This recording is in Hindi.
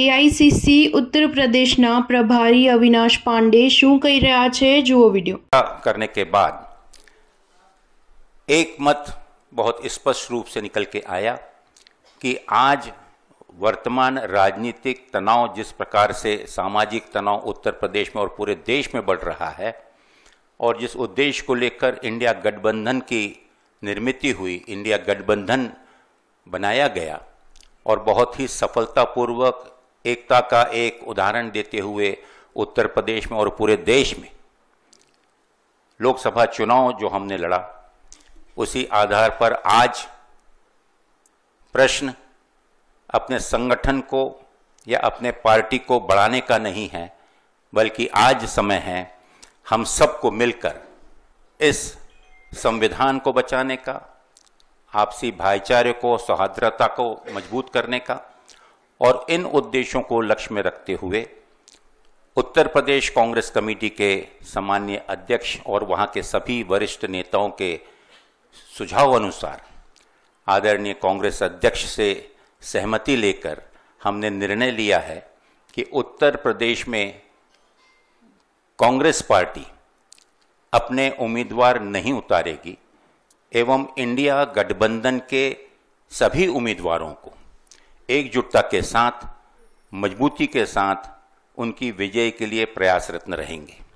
आईसीसी उत्तर प्रदेश ना प्रभारी अविनाश पांडे શું કહી રહ્યા છે જુઓ વિડિયો કાર્યને કે બાદ એક મત બહોત સ્પષ્ટ રૂપ સે निकल કે આયા કે આજ વર્તમાન રાજનીતિક તનાવ जिस પ્રકાર સે સામાજિક તનાવ ઉત્તર પ્રદેશ મે ઓર પૂરે દેશ મે બડ રહા હૈ ઓર جس ઉદ્દેશ કો લેકર ઇન્ડિયા ગઠબંધન કી નિર્મિત હુઈ ઇન્ડિયા ગઠબંધન બનાયા ગયા ઓર બહોત હી સફળતા પૂર્વક एकता का एक उदाहरण देते हुए उत्तर प्रदेश में और पूरे देश में लोकसभा चुनाव जो हमने लड़ा उसी आधार पर आज प्रश्न अपने संगठन को या अपने पार्टी को बढ़ाने का नहीं है बल्कि आज समय है हम सबको मिलकर इस संविधान को बचाने का आपसी भाईचारे को सौहार्द्रता को मजबूत करने का और इन उद्देश्यों को लक्ष्य में रखते हुए उत्तर प्रदेश कांग्रेस कमेटी के सामान्य अध्यक्ष और वहां के सभी वरिष्ठ नेताओं के सुझाव अनुसार आदरणीय कांग्रेस अध्यक्ष से सहमति लेकर हमने निर्णय लिया है कि उत्तर प्रदेश में कांग्रेस पार्टी अपने उम्मीदवार नहीं उतारेगी एवं इंडिया गठबंधन के सभी उम्मीदवारों को एकजुटता के साथ मजबूती के साथ उनकी विजय के लिए प्रयासरत्न रहेंगे